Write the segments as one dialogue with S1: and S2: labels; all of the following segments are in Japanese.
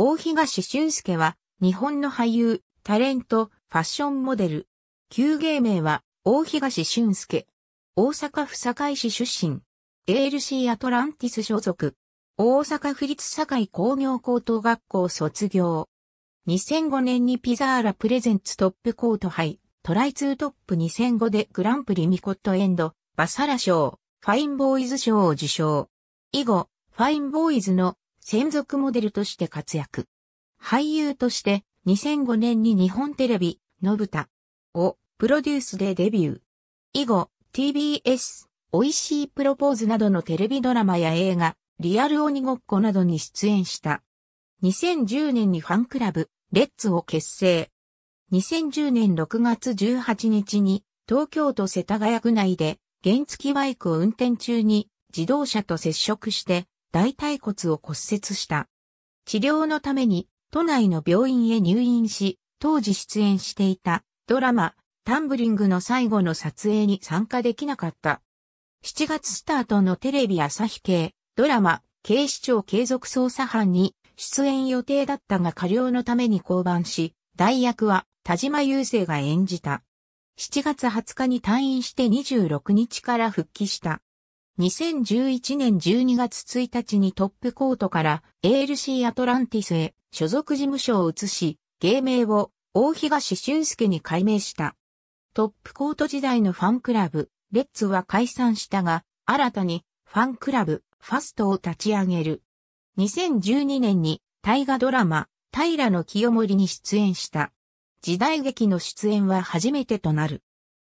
S1: 大東俊介は、日本の俳優、タレント、ファッションモデル。旧芸名は、大東俊介。大阪府堺市出身。ALC アトランティス所属。大阪府立堺工業高等学校卒業。2005年にピザーラプレゼンツトップコート杯、トライツートップ2005でグランプリミコットエンド、バサラ賞、ファインボーイズ賞を受賞。以後、ファインボーイズの専属モデルとして活躍。俳優として2005年に日本テレビ、のぶたをプロデュースでデビュー。以後、TBS、美味しいプロポーズなどのテレビドラマや映画、リアル鬼ごっこなどに出演した。2010年にファンクラブ、レッツを結成。2010年6月18日に、東京都世田谷区内で、原付バイクを運転中に自動車と接触して大腿骨を骨折した。治療のために都内の病院へ入院し、当時出演していたドラマ、タンブリングの最後の撮影に参加できなかった。7月スタートのテレビ朝日系、ドラマ、警視庁継続捜査班に出演予定だったが過料のために降板し、代役は田島雄生が演じた。7月20日に退院して26日から復帰した。2011年12月1日にトップコートから ALC アトランティスへ所属事務所を移し、芸名を大東俊介に改名した。トップコート時代のファンクラブ、レッツは解散したが、新たにファンクラブ、ファストを立ち上げる。2012年に大河ドラマ、平の清盛に出演した。時代劇の出演は初めてとなる。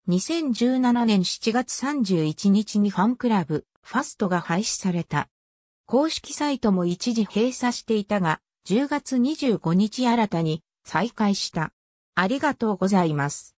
S1: 2017年7月31日にファンクラブ、ファストが廃止された。公式サイトも一時閉鎖していたが、10月25日新たに再開した。ありがとうございます。